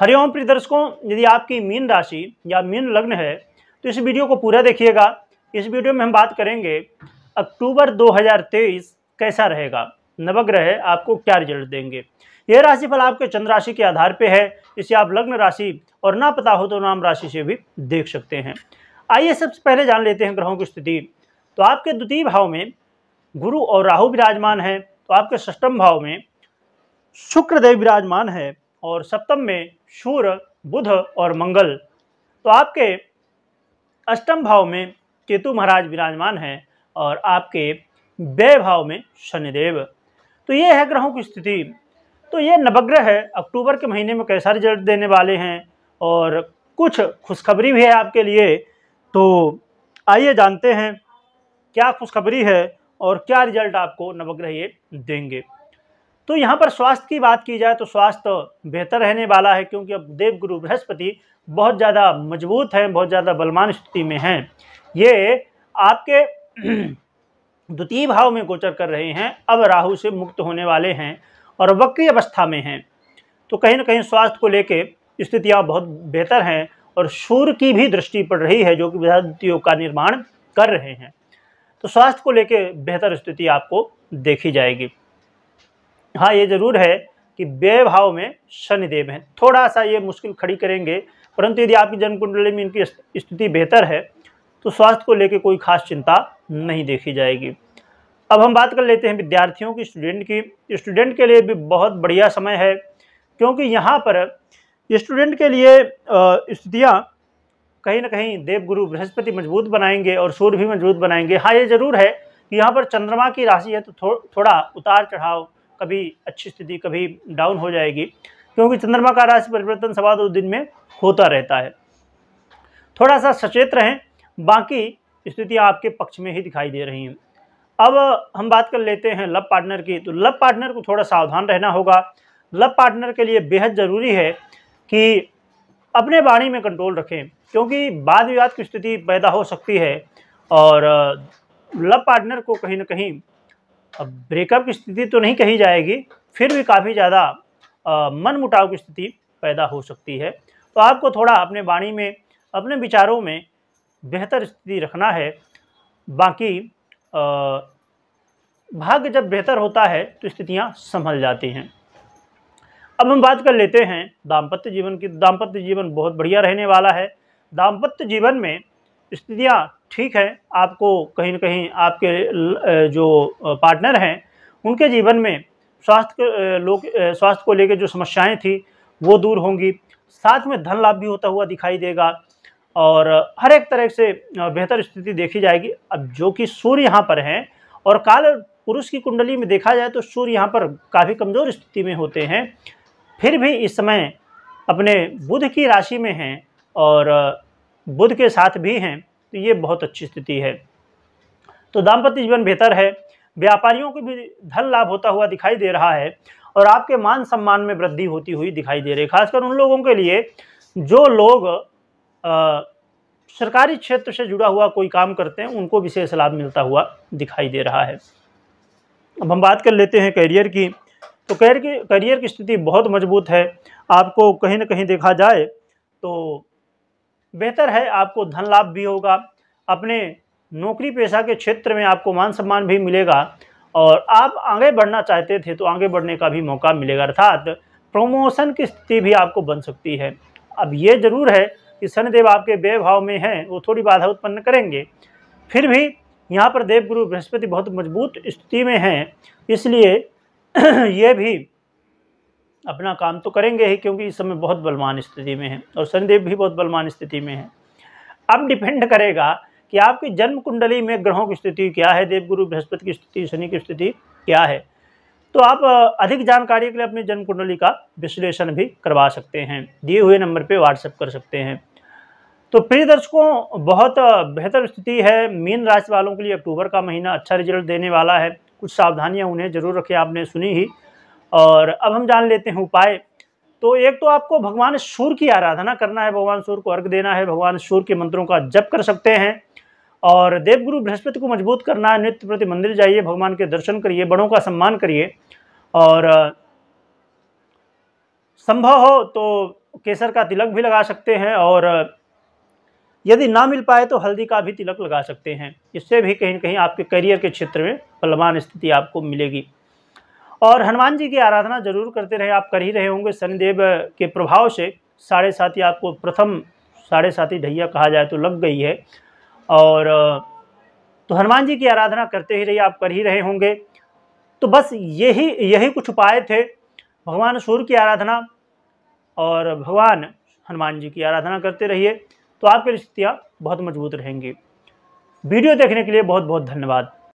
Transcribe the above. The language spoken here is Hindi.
हरिओम प्रिय दर्शकों यदि आपकी मीन राशि या मीन लग्न है तो इस वीडियो को पूरा देखिएगा इस वीडियो में हम बात करेंगे अक्टूबर 2023 कैसा रहेगा नवग्रह आपको क्या रिजल्ट देंगे यह राशिफल आपके चंद्र राशि के आधार पर है इसे आप लग्न राशि और ना पता हो तो नाम राशि से भी देख सकते हैं आइए सबसे पहले जान लेते हैं ग्रहों की स्थिति तो आपके द्वितीय भाव में गुरु और राहु विराजमान है तो आपके सष्टम भाव में शुक्रदेव विराजमान है और सप्तम में सूर्य बुध और मंगल तो आपके अष्टम भाव में केतु महाराज विराजमान हैं और आपके व्यय भाव में शनिदेव तो ये है ग्रहों की स्थिति तो ये नवग्रह है अक्टूबर के महीने में कैसा रिजल्ट देने वाले हैं और कुछ खुशखबरी भी है आपके लिए तो आइए जानते हैं क्या खुशखबरी है और क्या रिजल्ट आपको नवग्रह ये देंगे तो यहाँ पर स्वास्थ्य की बात की जाए तो स्वास्थ्य बेहतर रहने वाला है क्योंकि अब देवगुरु बृहस्पति बहुत ज़्यादा मजबूत हैं बहुत ज़्यादा बलवान स्थिति में हैं ये आपके द्वितीय भाव में गोचर कर रहे हैं अब राहु से मुक्त होने वाले हैं और वक्री अवस्था में हैं तो कहीं ना कहीं स्वास्थ्य को लेके स्थितियाँ बहुत बेहतर हैं और सूर्य की भी दृष्टि पड़ रही है जो कि विधायक का निर्माण कर रहे हैं तो स्वास्थ्य को लेकर बेहतर स्थिति आपको देखी जाएगी हाँ ये जरूर है कि व्यय भाव में शनिदेव हैं थोड़ा सा ये मुश्किल खड़ी करेंगे परंतु यदि आपकी जन्म कुंडली में इनकी स्थिति बेहतर है तो स्वास्थ्य को लेकर कोई खास चिंता नहीं देखी जाएगी अब हम बात कर लेते हैं विद्यार्थियों की स्टूडेंट की स्टूडेंट के लिए भी बहुत बढ़िया समय है क्योंकि यहाँ पर स्टूडेंट के लिए स्थितियाँ कहीं ना कहीं देवगुरु बृहस्पति मजबूत बनाएंगे और सूर्य भी मजबूत बनाएंगे हाँ ये ज़रूर है कि यहाँ पर चंद्रमा की राशि है तो थो, थोड़ा उतार चढ़ाव कभी अच्छी स्थिति कभी डाउन हो जाएगी क्योंकि चंद्रमा का राशि परिवर्तन सवा दो दिन में होता रहता है थोड़ा सा सचेत रहें बाकी स्थितियाँ आपके पक्ष में ही दिखाई दे रही हैं अब हम बात कर लेते हैं लव पार्टनर की तो लव पार्टनर को थोड़ा सावधान रहना होगा लव पार्टनर के लिए बेहद ज़रूरी है कि अपने वाणी में कंट्रोल रखें क्योंकि वाद विवाद की स्थिति पैदा हो सकती है और लव पार्टनर को कहीं ना कहीं अब ब्रेकअप की स्थिति तो नहीं कही जाएगी फिर भी काफ़ी ज़्यादा मन मुटाव की स्थिति पैदा हो सकती है तो आपको थोड़ा अपने वाणी में अपने विचारों में बेहतर स्थिति रखना है बाकी भाग्य जब बेहतर होता है तो स्थितियाँ संभल जाती हैं अब हम बात कर लेते हैं दाम्पत्य जीवन की दाम्पत्य जीवन बहुत बढ़िया रहने वाला है दाम्पत्य जीवन में स्थितियाँ ठीक है आपको कहीं ना कहीं आपके जो पार्टनर हैं उनके जीवन में स्वास्थ्य लोग स्वास्थ्य को लेकर जो समस्याएं थी वो दूर होंगी साथ में धन लाभ भी होता हुआ दिखाई देगा और हर एक तरह से बेहतर स्थिति देखी जाएगी अब जो कि सूर्य यहाँ पर हैं और काल पुरुष की कुंडली में देखा जाए तो सूर्य यहाँ पर काफ़ी कमज़ोर स्थिति में होते हैं फिर भी इस समय अपने बुध की राशि में हैं और बुध के साथ भी हैं तो ये बहुत अच्छी स्थिति है तो दाम्पत्य जीवन बेहतर है व्यापारियों को भी धन लाभ होता हुआ दिखाई दे रहा है और आपके मान सम्मान में वृद्धि होती हुई दिखाई दे रही है खासकर उन लोगों के लिए जो लोग आ, सरकारी क्षेत्र से जुड़ा हुआ कोई काम करते हैं उनको विशेष लाभ मिलता हुआ दिखाई दे रहा है अब हम बात कर लेते हैं करियर की तो करियर की करियर की स्थिति बहुत मजबूत है आपको कहीं ना कहीं देखा जाए तो बेहतर है आपको धन लाभ भी होगा अपने नौकरी पेशा के क्षेत्र में आपको मान सम्मान भी मिलेगा और आप आगे बढ़ना चाहते थे तो आगे बढ़ने का भी मौका मिलेगा अर्थात प्रमोशन की स्थिति भी आपको बन सकती है अब ये जरूर है कि शनिदेव आपके व्यय भाव में हैं वो थोड़ी बाधा उत्पन्न करेंगे फिर भी यहाँ पर देवगुरु बृहस्पति बहुत मजबूत स्थिति में हैं इसलिए ये भी अपना काम तो करेंगे ही क्योंकि इस समय बहुत बलवान स्थिति में है और शनिदेव भी बहुत बलवान स्थिति में है अब डिपेंड करेगा कि आपकी जन्म कुंडली में ग्रहों की स्थिति क्या है देवगुरु बृहस्पति की स्थिति शनि की स्थिति क्या है तो आप अधिक जानकारी के लिए अपनी जन्म कुंडली का विश्लेषण भी करवा सकते हैं दिए हुए नंबर पर व्हाट्सएप कर सकते हैं तो प्रिय दर्शकों बहुत बेहतर स्थिति है मीन राशि वालों के लिए अक्टूबर का महीना अच्छा रिजल्ट देने वाला है कुछ सावधानियां उन्हें जरूर रखें आपने सुनी ही और अब हम जान लेते हैं उपाय तो एक तो आपको भगवान सूर्य की आराधना करना है भगवान सूर्य को अर्घ देना है भगवान सूर्य के मंत्रों का जप कर सकते हैं और देवगुरु बृहस्पति को मजबूत करना है नित्य प्रति मंदिर जाइए भगवान के दर्शन करिए बड़ों का सम्मान करिए और संभव हो तो केसर का तिलक भी लगा सकते हैं और यदि ना मिल पाए तो हल्दी का भी तिलक लगा सकते हैं इससे भी कहीं ना कहीं आपके करियर के क्षेत्र में फलमान स्थिति आपको मिलेगी और हनुमान जी की आराधना जरूर करते रहे आप कर ही रहे होंगे शनिदेव के प्रभाव से साढ़े साथी आपको प्रथम साढ़े साथी ढैया कहा जाए तो लग गई है और तो हनुमान जी की आराधना करते ही रहिए आप कर ही रहे होंगे तो बस यही यही कुछ उपाय थे भगवान सूर्य की आराधना और भगवान हनुमान जी की आराधना करते रहिए तो आपकी स्थितियाँ बहुत मजबूत रहेंगी वीडियो देखने के लिए बहुत बहुत धन्यवाद